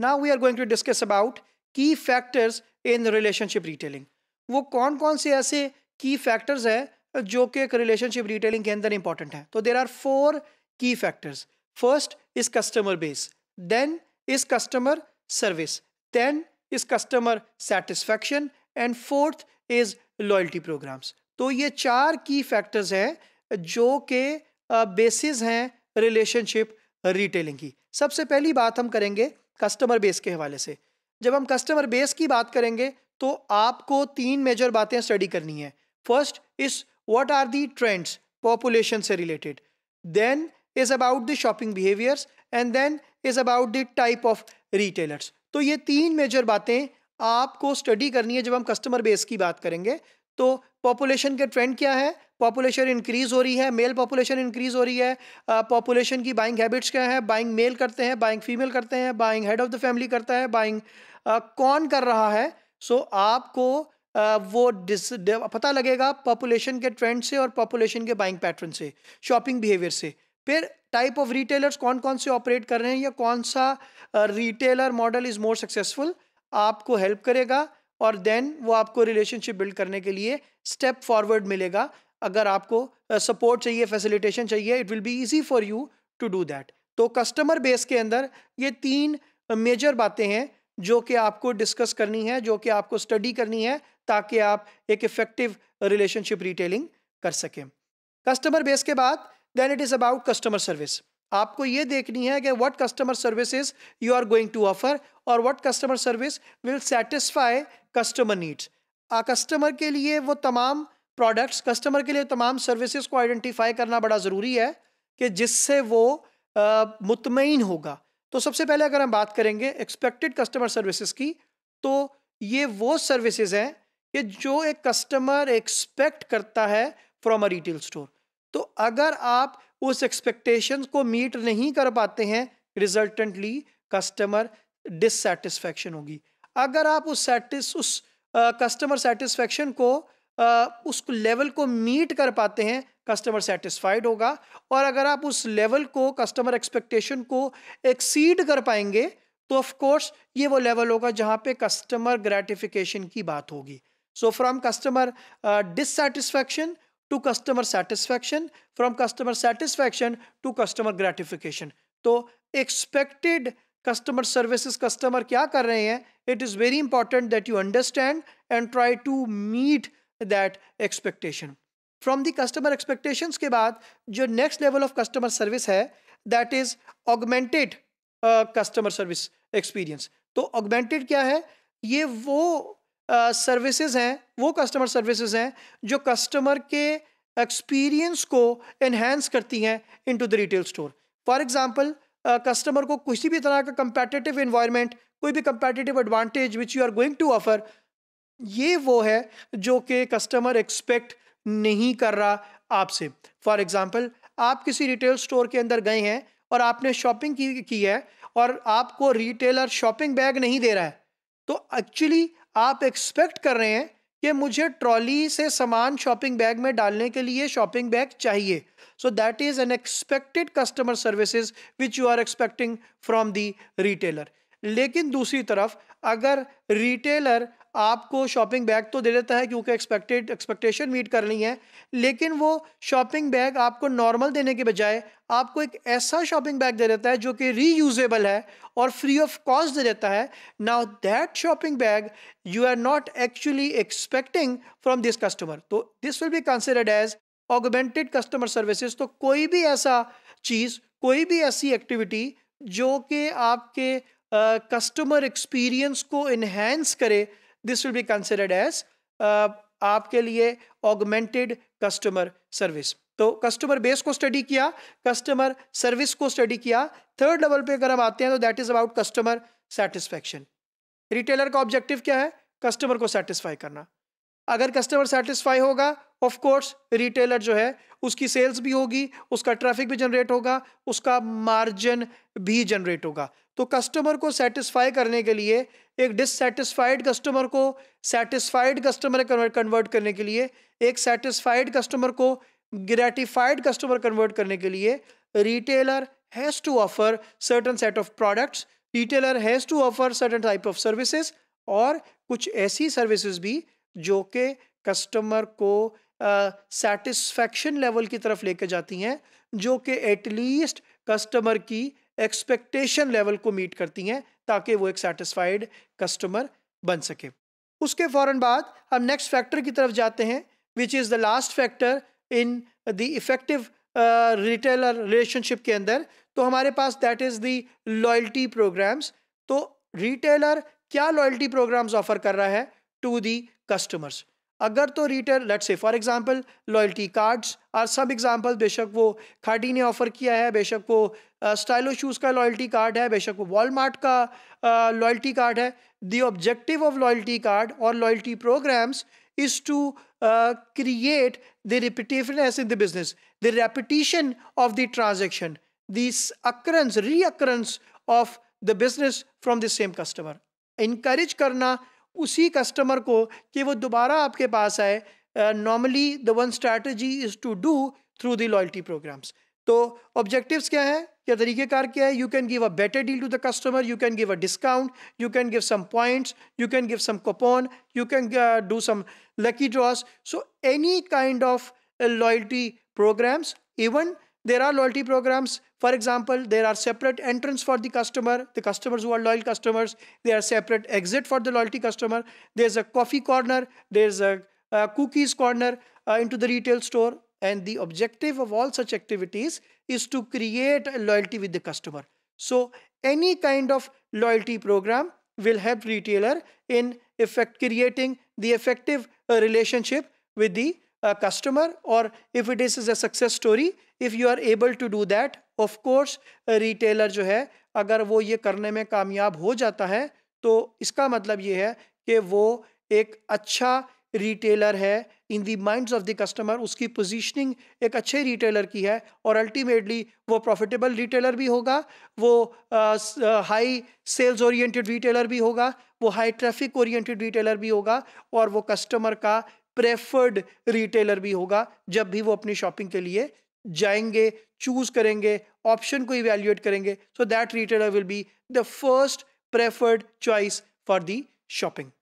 Now we are going to discuss about key factors in relationship retailing वो कौन कौन से ऐसे की फैक्टर्स है जो कि एक रिलेशनशिप रिटेलिंग के अंदर इंपॉर्टेंट है तो there are four key factors first is customer base then is customer service then is customer satisfaction and fourth is loyalty programmes तो ये चार की फैक्टर्स हैं जो के बेसिस हैं रिलेशनशिप रिटेलिंग की सबसे पहली बात हम करेंगे कस्टमर बेस के हवाले से जब हम कस्टमर बेस की बात करेंगे तो आपको तीन मेजर बातें स्टडी करनी है first is what are the trends population से related then is about the shopping behaviours and then is about the type of retailers तो ये तीन मेजर बातें आपको स्टडी करनी है जब हम कस्टमर बेस की बात करेंगे तो पॉपुलेशन के ट्रेंड क्या है पॉपुलेशन इंक्रीज़ हो रही है मेल पॉपुलेशन इंक्रीज़ हो रही है पॉपुलेशन की बाइंग हैबिट्स क्या है बाइंग मेल करते हैं बाइंग फीमेल करते हैं buying head of the family करता है बाइंग कौन कर रहा है सो so, आपको वो डिस पता लगेगा पॉपुलेशन के ट्रेंड से और पॉपुलेशन के बाइंग पैटर्न से शॉपिंग बिहेवियर से फिर टाइप ऑफ रिटेलर्स कौन कौन से ऑपरेट कर रहे हैं या कौन सा retailer model is more successful आपको हेल्प करेगा और देन वो आपको रिलेशनशिप बिल्ड करने के लिए स्टेप फॉरवर्ड मिलेगा अगर आपको सपोर्ट चाहिए फैसिलिटेशन चाहिए it will be easy for you to do that तो कस्टमर बेस के अंदर ये तीन मेजर बातें हैं जो कि आपको डिस्कस करनी है जो कि आपको स्टडी करनी है ताकि आप एक इफेक्टिव रिलेशनशिप रिटेलिंग कर सकें कस्टमर बेस के बाद then it is about customer service आपको ये देखनी है कि what customer services you are going to offer और what customer service will satisfy customer needs customer के लिए वो तमाम प्रोडक्ट्स कस्टमर के लिए तमाम सर्विसेज को आइडेंटिफाई करना बड़ा ज़रूरी है कि जिससे वो मुतमिन होगा तो सबसे पहले अगर हम बात करेंगे एक्सपेक्टेड कस्टमर सर्विसेज की तो ये वो सर्विसेज हैं कि जो एक कस्टमर एक्सपेक्ट करता है फ्रॉम अ रिटेल स्टोर तो अगर आप उस एक्सपेक्टेशन को मीट नहीं कर पाते हैं रिजल्टेंटली कस्टमर डिससेटिस्फेक्शन होगी अगर आप उस सेटिस उस कस्टमर सेटिस्फेक्शन को उस लेवल को मीट कर पाते हैं कस्टमर सेटिस्फाइड होगा और अगर आप उस लेवल को कस्टमर एक्सपेक्टेशन को एक्सीड कर पाएंगे तो ऑफ कोर्स ये वो लेवल होगा जहाँ पे कस्टमर ग्रेटिफिकेशन की बात होगी so from customer dissatisfaction to customer satisfaction from customer satisfaction to customer gratification तो एक्सपेक्टेड कस्टमर सर्विसेज कस्टमर क्या कर रहे हैं it is very important that you understand and try to meet that expectation from the customer expectations के बाद जो next level of customer service है that is augmented customer service experience तो augmented क्या है ये वो सर्विसेज uh, हैं वो कस्टमर सर्विसेज हैं जो कस्टमर के एक्सपीरियंस को इन्हेंस करती हैं into the retail store for example customer को किसी भी तरह का कंपेटिटिव इन्वायरमेंट कोई भी competitive advantage which you are going to offer ये वो है जो कि कस्टमर एक्सपेक्ट नहीं कर रहा आपसे फॉर एग्ज़ाम्पल आप किसी रिटेल स्टोर के अंदर गए हैं और आपने शॉपिंग की, की है और आपको रिटेलर शॉपिंग बैग नहीं दे रहा है तो एक्चुअली आप एक्सपेक्ट कर रहे हैं कि मुझे ट्रॉली से सामान शॉपिंग बैग में डालने के लिए शॉपिंग बैग चाहिए so that is an expected customer services which you are expecting from the retailer लेकिन दूसरी तरफ अगर रिटेलर आपको शॉपिंग बैग तो दे देता है क्योंकि एक्सपेक्टेड एक्सपेक्टेशन मीट करनी है लेकिन वो शॉपिंग बैग आपको नॉर्मल देने के बजाय आपको एक ऐसा शॉपिंग बैग दे देता है जो कि रीयूजेबल है और फ्री ऑफ कॉस्ट दे देता है now that shopping bag you are not actually expecting from this customer तो this will be considered as augmented customer services तो कोई भी ऐसा चीज़ कोई भी ऐसी एक्टिविटी जो कि आपके कस्टमर uh, एक्सपीरियंस को इन्हेंस करे this will be considered as आपके लिए ऑगमेंटेड कस्टमर सर्विस तो कस्टमर बेस को स्टडी किया कस्टमर सर्विस को स्टडी किया थर्ड लेवल पे अगर हम आते हैं तो that is about customer satisfaction retailer का ऑब्जेक्टिव क्या है कस्टमर को सेटिस्फाई करना अगर कस्टमर सेटिस्फाई होगा ऑफ कोर्स रिटेलर जो है उसकी सेल्स भी होगी उसका ट्रैफिक भी जनरेट होगा उसका मार्जिन भी जनरेट होगा तो कस्टमर को सेटिस्फाई करने के लिए एक डिससेटिस्फाइड कस्टमर को सेटिस्फाइड कस्टमर कन्वर्ट करने के लिए एक सेटिस्फाइड कस्टमर को ग्रेटिफाइड कस्टमर कन्वर्ट करने के लिए retailer has to offer certain set of products retailer has to offer certain type of services और कुछ ऐसी सर्विसेज भी जो कि कस्टमर को सेटिस्फेक्शन uh, लेवल की तरफ लेके जाती हैं जो कि एटलीस्ट कस्टमर की एक्सपेक्टेशन लेवल को मीट करती हैं ताकि वो एक सेटिस्फाइड कस्टमर बन सके उसके फ़ौर बाद हम नेक्स्ट फैक्टर की तरफ जाते हैं which is the last factor in the effective retailer relationship के अंदर तो हमारे पास that is the loyalty programmes तो रिटेलर क्या लॉयल्टी प्रोग्राम्स ऑफर कर रहा है टू दी कस्टमर्स अगर तो retail let say for example loyalty cards और सब एग्जाम्पल बेशक वो खाडी ने ऑफर किया है बेशक वो स्टाइलो शूज़ का लॉयल्टी कार्ड है बेशक वो वॉलमार्ट का लॉयल्टी कार्ड है the objective of loyalty card और loyalty programs is to create the repetitiveness in the business the repetition of the transaction this occurrence reoccurrence of the business from the same customer increase करना उसी customer को कि वो दोबारा आपके पास आए normally the one strategy is to do through the loyalty programmes तो ऑब्जेक्टिव्स क्या है क्या तरीक़ेकार क्या है you can give a better deal to the customer you can give a discount you can give some points you can give some coupon you can do some lucky draws so any kind of loyalty programs even there are loyalty programs. For example, there are separate entrance for the customer, the customers who are loyal customers. There are separate exit for the loyalty customer. There's a coffee corner. There's a, a cookies corner uh, into the retail store. And the objective of all such activities is to create a loyalty with the customer. So any kind of loyalty program will help retailer in effect creating the effective uh, relationship with the uh, customer or if it is, is a success story if you are able to do that of course retailer जो है अगर वो ये करने में कामयाब हो जाता है तो इसका मतलब ये है कि वो एक अच्छा रिटेलर है in the minds of the customer उसकी पोजीशनिंग एक अच्छे रिटेलर की है और अल्टीमेटली वो प्रॉफिटेबल रिटेलर भी होगा वो हाई सेल्स ओरिएंटेड रिटेलर भी होगा वो हाई ट्रैफिक ओरिएंटेड रिटेलर भी होगा और वो कस्टमर का प्रेफर्ड रिटेलर भी होगा जब भी वो अपनी शॉपिंग के लिए जाएंगे चूज करेंगे ऑप्शन को इवेल्युएट करेंगे so that retailer will be the first preferred choice for the shopping